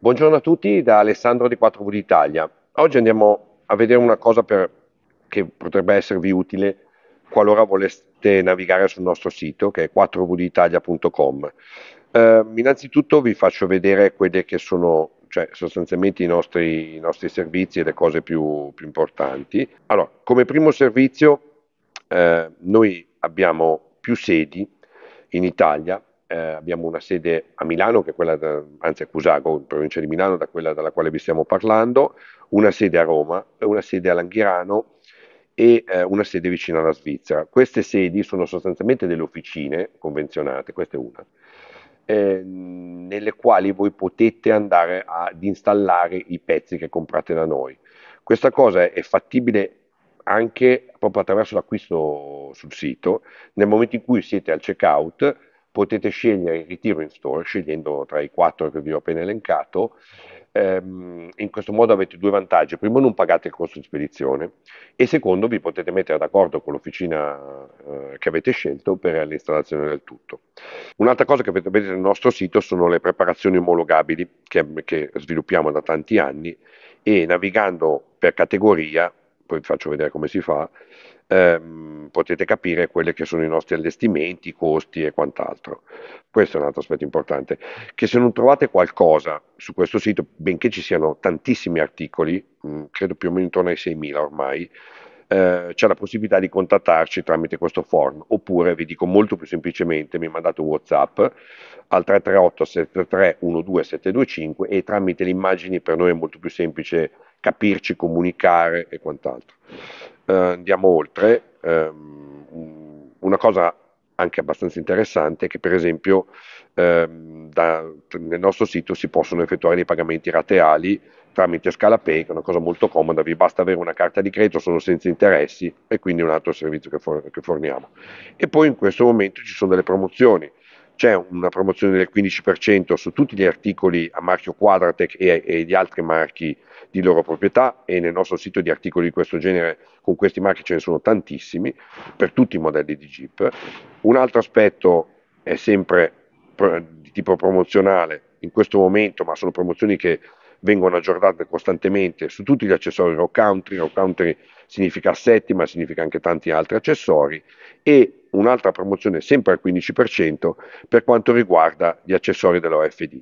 Buongiorno a tutti da Alessandro di 4V d'Italia. Oggi andiamo a vedere una cosa per, che potrebbe esservi utile qualora voleste navigare sul nostro sito che è 4vditalia.com. Eh, innanzitutto vi faccio vedere quelle che sono cioè, sostanzialmente i nostri, i nostri, servizi e le cose più, più importanti. Allora, come primo servizio eh, noi abbiamo più sedi in Italia, eh, abbiamo una sede a Milano, che è quella da, anzi a Cusago, in provincia di Milano, da quella dalla quale vi stiamo parlando, una sede a Roma, una sede a Langhirano e eh, una sede vicino alla Svizzera. Queste sedi sono sostanzialmente delle officine convenzionate, questa è una, eh, nelle quali voi potete andare ad installare i pezzi che comprate da noi. Questa cosa è fattibile anche proprio attraverso l'acquisto sul sito, nel momento in cui siete al checkout potete scegliere il ritiro in store scegliendo tra i quattro che vi ho appena elencato. Ehm, in questo modo avete due vantaggi, primo non pagate il costo di spedizione e secondo vi potete mettere d'accordo con l'officina eh, che avete scelto per l'installazione del tutto. Un'altra cosa che potete vedere nel nostro sito sono le preparazioni omologabili che, che sviluppiamo da tanti anni e navigando per categoria poi vi faccio vedere come si fa, ehm, potete capire quelli che sono i nostri allestimenti, i costi e quant'altro. Questo è un altro aspetto importante, che se non trovate qualcosa su questo sito, benché ci siano tantissimi articoli, mh, mm, credo più o meno intorno ai 6.000 ormai, eh, c'è la possibilità di contattarci tramite questo form, oppure vi dico molto più semplicemente, mi mandate Whatsapp al 338 73 12 725 e tramite le immagini per noi è molto più semplice capirci, comunicare e quant'altro. Eh, andiamo oltre, ehm, una cosa anche abbastanza interessante è che per esempio ehm, da, nel nostro sito si possono effettuare dei pagamenti rateali tramite ScalaPay, che è una cosa molto comoda, vi basta avere una carta di credito, sono senza interessi e quindi un altro servizio che, for- che forniamo. E poi in questo momento ci sono delle promozioni, c'è una promozione del 15% su tutti gli articoli a marchio Quadratec e, e, di altri marchi di loro proprietà e nel nostro sito di articoli di questo genere con questi marchi ce ne sono tantissimi per tutti i modelli di Jeep. Un altro aspetto è sempre di tipo promozionale in questo momento, ma sono promozioni che vengono aggiornate costantemente su tutti gli accessori rock country, rock country significa settima, significa anche tanti altri accessori e un'altra promozione sempre al 15% per quanto riguarda gli accessori dell'OFD.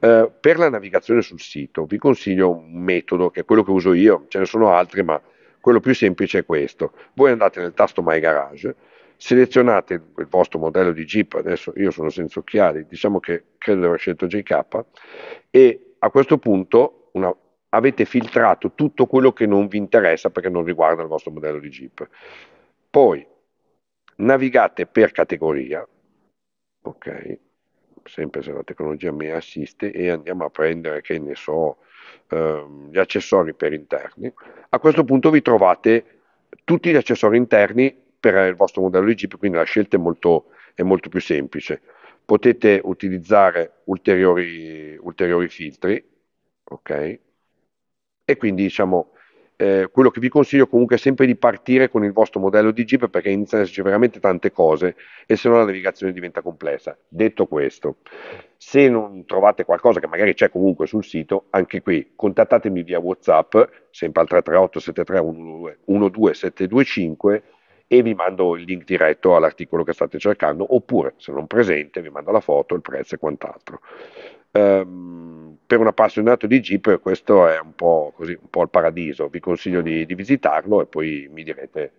Eh, per la navigazione sul sito vi consiglio un metodo che è quello che uso io, ce ne sono altri ma quello più semplice è questo. Voi andate nel tasto My Garage, selezionate il vostro modello di Jeep, adesso io sono senza occhiali, diciamo che credo di aver scelto JK, e a questo punto una, avete filtrato tutto quello che non vi interessa perché non riguarda il vostro modello di Jeep. Poi Navigate per categoria, ok? Sempre se la tecnologia mi assiste e andiamo a prendere, che ne so, ehm, gli accessori per interni. A questo punto vi trovate tutti gli accessori interni per il vostro modello di Jeep, quindi la scelta è molto, è molto più semplice. Potete utilizzare ulteriori, ulteriori filtri, ok? E quindi diciamo eh, quello che vi consiglio comunque è sempre di partire con il vostro modello di Jeep perché iniziano ad esserci veramente tante cose e se no la navigazione diventa complessa. Detto questo, se non trovate qualcosa che magari c'è comunque sul sito, anche qui contattatemi via WhatsApp, sempre al 338 73 12725 e vi mando il link diretto all'articolo che state cercando, oppure se non presente vi mando la foto, il prezzo e quant'altro. Um, per un appassionato di Jeep questo è un po', così, un po il paradiso, vi consiglio di, di visitarlo e poi mi direte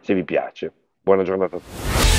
se vi piace. Buona giornata a tutti.